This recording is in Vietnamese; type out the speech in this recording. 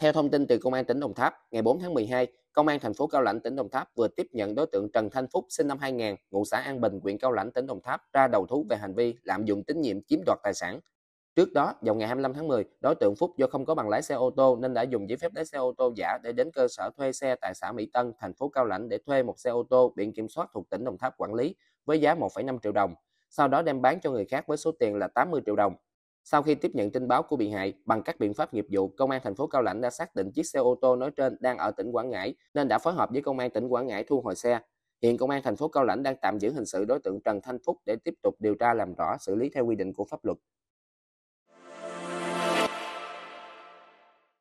Theo thông tin từ Công an tỉnh Đồng Tháp, ngày 4 tháng 12, Công an thành phố Cao Lãnh tỉnh Đồng Tháp vừa tiếp nhận đối tượng Trần Thanh Phúc sinh năm 2000, ngụ xã An Bình, huyện Cao Lãnh tỉnh Đồng Tháp ra đầu thú về hành vi lạm dụng tín nhiệm chiếm đoạt tài sản. Trước đó, vào ngày 25 tháng 10, đối tượng Phúc do không có bằng lái xe ô tô nên đã dùng giấy phép lái xe ô tô giả để đến cơ sở thuê xe tại xã Mỹ Tân, thành phố Cao Lãnh để thuê một xe ô tô biển kiểm soát thuộc tỉnh Đồng Tháp quản lý với giá 1,5 triệu đồng, sau đó đem bán cho người khác với số tiền là 80 triệu đồng. Sau khi tiếp nhận tin báo của bị hại, bằng các biện pháp nghiệp vụ, công an thành phố Cao Lãnh đã xác định chiếc xe ô tô nói trên đang ở tỉnh Quảng Ngãi nên đã phối hợp với công an tỉnh Quảng Ngãi thu hồi xe. Hiện công an thành phố Cao Lãnh đang tạm giữ hình sự đối tượng Trần Thanh Phúc để tiếp tục điều tra làm rõ xử lý theo quy định của pháp luật.